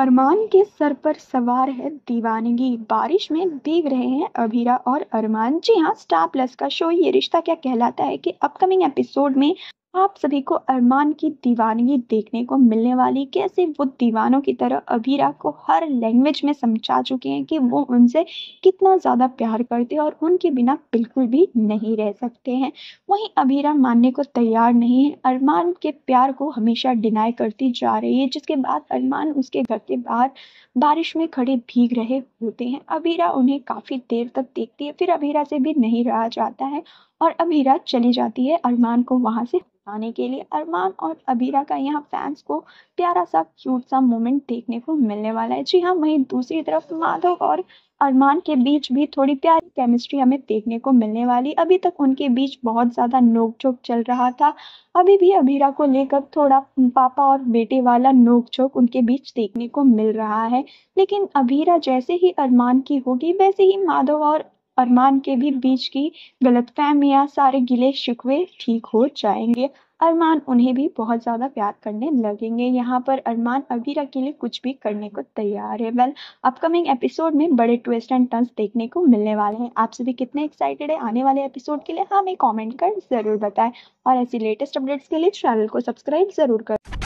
अरमान के सर पर सवार है दीवानगी बारिश में भीग रहे हैं अभीरा और अरमान जी हाँ स्टार प्लस का शो ये रिश्ता क्या कहलाता है कि अपकमिंग एपिसोड में आप सभी को अरमान की दीवानगी देखने को मिलने वाली कैसे वो दीवानों की तरह अबीरा को हर लैंग्वेज में समझा चुके हैं कि वो उनसे कितना ज़्यादा प्यार करते हैं और उनके बिना बिल्कुल भी नहीं रह सकते हैं वहीं अबीरा मानने को तैयार नहीं है अरमान के प्यार को हमेशा डिनाई करती जा रही है जिसके बाद अरमान उसके घर के बाहर बारिश में खड़े भीग रहे होते हैं अबीरा उन्हें काफ़ी देर तक देखती है फिर अबीरा से भी नहीं रहा जाता है और अबीरा चली जाती है अरमान को वहाँ से आने के लिए अरमान और अबीरा का यहाँ फैंस को प्यारा सा क्यूट सा मोमेंट देखने को मिलने वाला है जी हाँ वहीं दूसरी तरफ माधव और अरमान के बीच भी थोड़ी प्यारी केमिस्ट्री हमें देखने को मिलने वाली अभी तक उनके बीच बहुत ज़्यादा नोकझोंक चल रहा था अभी भी अभीरा को लेकर थोड़ा पापा और बेटे वाला नोकझोंक उनके बीच देखने को मिल रहा है लेकिन अभीरा जैसे ही अरमान की होगी वैसे ही माधव और अरमान के भी बीच की गलत फहमिया सारे गिले शिकवे ठीक हो जाएंगे अरमान उन्हें भी बहुत ज़्यादा प्यार करने लगेंगे यहाँ पर अरमान अबीरा के लिए कुछ भी करने को तैयार है वेल अपकमिंग एपिसोड में बड़े ट्विस्ट एंड टर्न्स देखने को मिलने वाले हैं आप सभी कितने एक्साइटेड है आने वाले एपिसोड के लिए हमें कॉमेंट कर ज़रूर बताएं और ऐसी लेटेस्ट अपडेट्स के लिए चैनल को सब्सक्राइब ज़रूर करें